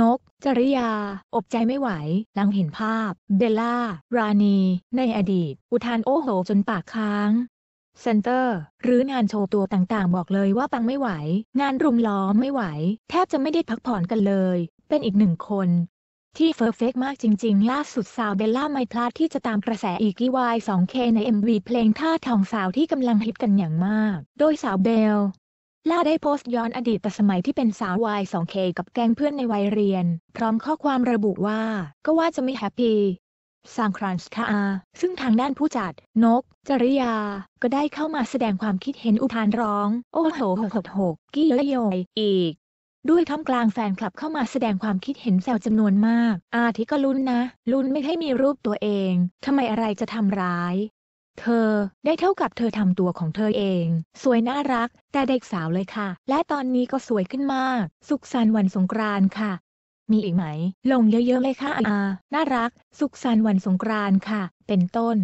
นก จริยา อบใจไม่ไหว หลังเห็นภาพเบลล่า ราณี ในอดีต อุทานโอ้โหจนปากค้าง เซนเตอร์ หรืองานโชว์ตัวต่างๆ บอกเลยว่าปังไม่ไหว งานรุมล้อมไม่ไหว แทบจะไม่ได้พักผ่อนกันเลย เป็นอีกหนึ่งคน ที่เฟอร์เฟกมากจริงๆ ล่าสุดสาวเบลล่าไม่พลาดที่จะตามกระแสอีกีวาย 2K ใน MV เพลงท่าทองสาวที่กำลังฮิตกันอย่างมาก โดยสาวเบลล่าได้โพสต์ย้อนอดีตแต่สมัยที่เป็นสาววาย 2K กับแก๊งเพื่อนในวัยเรียน พร้อมข้อความระบุว่าก็ว่าจะไม่แฮปปี้ซางครันส์คะซึ่งทางด้านผู้จัด นก จริยา ก็ได้เข้ามาแสดงความคิดเห็นอุทานร้อง โอ้โหหกหกหกกี้ยโยยอีก ด้วยท่ามกลางแฟนคลับเข้ามาแสดงความคิดเห็นแซวจำนวนมาก อาทิก็ลุ้นนะ ลุ้นไม่ให้มีรูปตัวเองทำไมอะไรจะทำร้ายเธอได้เท่ากับเธอทำตัวของเธอเอง สวยน่ารักแต่เด็กสาวเลยค่ะ และตอนนี้ก็สวยขึ้นมาก สุขสันต์วันสงกรานต์ค่ะ มีอีกไหม ลงเยอะๆเลยค่ะอาน่ารัก สุขสันต์วันสงกรานต์ค่ะ เป็นต้น